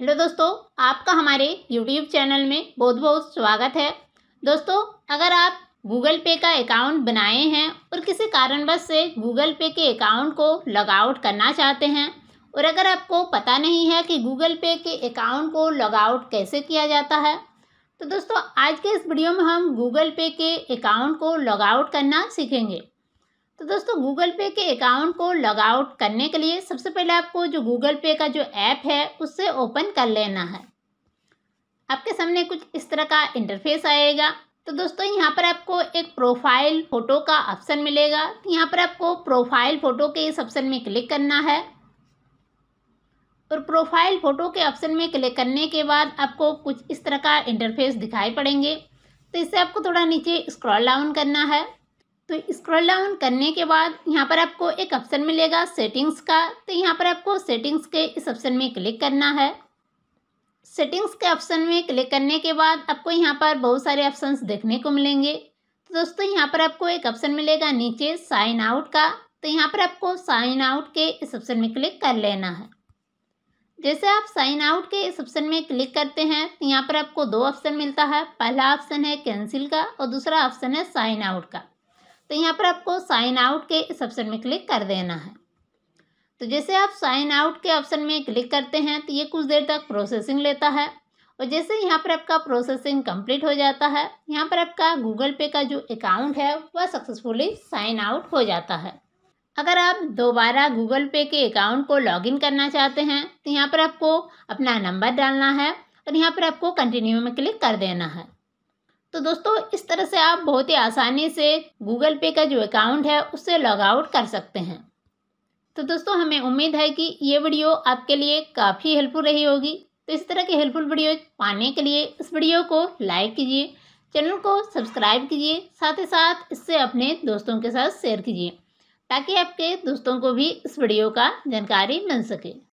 hello दोस्तों आपका हमारे यूट्यूब चैनल में बहुत बहुत स्वागत है दोस्तों अगर आप गूगल पे का अकाउंट बनाए हैं और किसी कारणवश से गूगल पे के अकाउंट को लॉगआउट करना चाहते हैं और अगर आपको पता नहीं है कि गूगल पे के अकाउंट को लॉगआउट कैसे किया जाता है तो दोस्तों आज के इस वीडियो में हम गूगल पे के अकाउंट को लॉगआउट करना सीखेंगे तो दोस्तों गूगल पे के अकाउंट को लॉग आउट करने के लिए सबसे पहले आपको जो गूगल पे का जो ऐप है उससे ओपन कर लेना है आपके सामने कुछ इस तरह का इंटरफेस आएगा तो दोस्तों यहाँ पर आपको एक प्रोफाइल फ़ोटो का ऑप्शन मिलेगा तो यहाँ पर आपको प्रोफाइल फ़ोटो के इस ऑप्शन में क्लिक करना है और प्रोफाइल फ़ोटो के ऑप्शन में क्लिक करने के बाद आपको कुछ इस तरह का इंटरफेस दिखाई पड़ेंगे तो इससे आपको थोड़ा नीचे स्क्रॉल डाउन करना है तो स्क्रॉल डाउन करने के बाद यहाँ पर आपको एक ऑप्शन मिलेगा सेटिंग्स का तो यहाँ पर आपको सेटिंग्स के इस ऑप्शन में क्लिक करना है सेटिंग्स के ऑप्शन में क्लिक करने के बाद आपको यहाँ पर बहुत सारे ऑप्शंस देखने को मिलेंगे तो दोस्तों यहाँ पर आपको एक ऑप्शन मिलेगा नीचे साइन आउट का तो यहाँ पर आपको साइन आउट के इस ऑप्शन में क्लिक कर लेना है जैसे आप साइन आउट के इस ऑप्शन में क्लिक करते हैं तो यहाँ पर आपको दो ऑप्शन मिलता है पहला ऑप्शन है कैंसिल का और दूसरा ऑप्शन है साइन आउट का तो यहाँ पर आपको साइन आउट के इस ऑप्शन में क्लिक कर देना है तो जैसे आप साइन आउट के ऑप्शन में क्लिक करते हैं तो ये कुछ देर तक प्रोसेसिंग लेता है और जैसे यहाँ पर आपका प्रोसेसिंग कंप्लीट हो जाता है यहाँ पर आपका गूगल पे का जो अकाउंट है वह सक्सेसफुली साइन आउट हो जाता है अगर आप दोबारा गूगल पे के अकाउंट को लॉगिन करना चाहते हैं तो यहाँ पर आपको अपना नंबर डालना है और यहाँ पर आपको कंटिन्यू में क्लिक कर देना है तो दोस्तों इस तरह से आप बहुत ही आसानी से गूगल पे का जो अकाउंट है उससे लॉग आउट कर सकते हैं तो दोस्तों हमें उम्मीद है कि ये वीडियो आपके लिए काफ़ी हेल्पफुल रही होगी तो इस तरह के हेल्पफुल वीडियो पाने के लिए इस वीडियो को लाइक कीजिए चैनल को सब्सक्राइब कीजिए साथ ही साथ इससे अपने दोस्तों के साथ शेयर कीजिए ताकि आपके दोस्तों को भी इस वीडियो का जानकारी मिल सके